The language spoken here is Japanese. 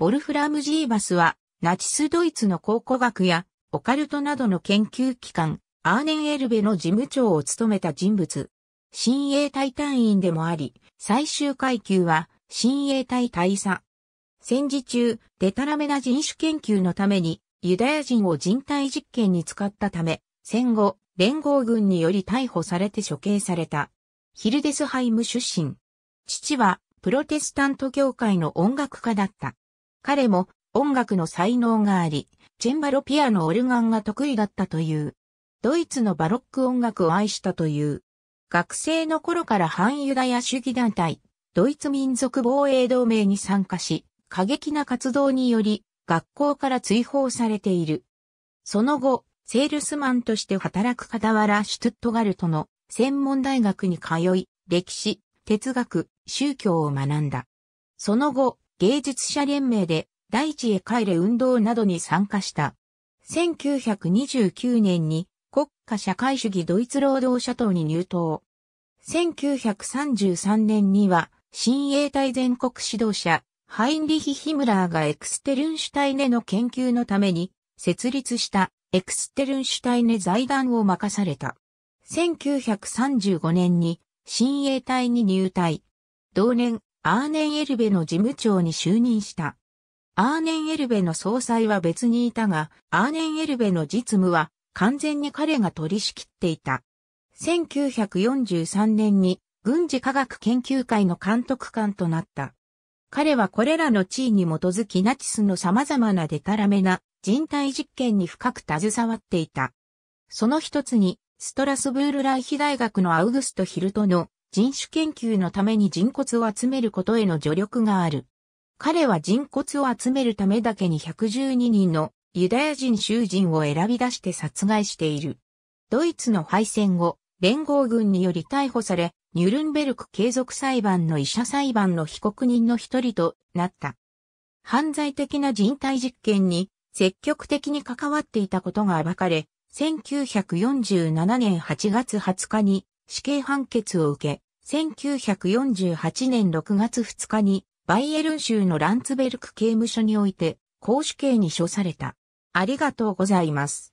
ボルフラム・ジーバスは、ナチスドイツの考古学や、オカルトなどの研究機関、アーネンエルベの事務長を務めた人物。新衛隊隊員でもあり、最終階級は、新衛隊大佐。戦時中、デタラメな人種研究のために、ユダヤ人を人体実験に使ったため、戦後、連合軍により逮捕されて処刑された。ヒルデスハイム出身。父は、プロテスタント教会の音楽家だった。彼も音楽の才能があり、チェンバロピアノオルガンが得意だったという。ドイツのバロック音楽を愛したという。学生の頃から反ユダヤ主義団体、ドイツ民族防衛同盟に参加し、過激な活動により、学校から追放されている。その後、セールスマンとして働く傍らシュトットガルトの専門大学に通い、歴史、哲学、宗教を学んだ。その後、芸術者連盟で大地へ帰れ運動などに参加した。1929年に国家社会主義ドイツ労働者党に入党。1933年には新衛隊全国指導者ハインリヒ・ヒムラーがエクステルンシュタイネの研究のために設立したエクステルンシュタイネ財団を任された。1935年に新衛隊に入隊。同年、アーネン・エルベの事務長に就任した。アーネン・エルベの総裁は別にいたが、アーネン・エルベの実務は完全に彼が取り仕切っていた。1943年に軍事科学研究会の監督官となった。彼はこれらの地位に基づきナチスの様々なデタラメな人体実験に深く携わっていた。その一つに、ストラスブールライヒ大学のアウグスト・ヒルトの人種研究のために人骨を集めることへの助力がある。彼は人骨を集めるためだけに112人のユダヤ人囚人を選び出して殺害している。ドイツの敗戦後、連合軍により逮捕され、ニュルンベルク継続裁判の医者裁判の被告人の一人となった。犯罪的な人体実験に積極的に関わっていたことが暴かれ、1947年8月20日に死刑判決を受け、1948年6月2日にバイエルン州のランツベルク刑務所において、公主刑に処された。ありがとうございます。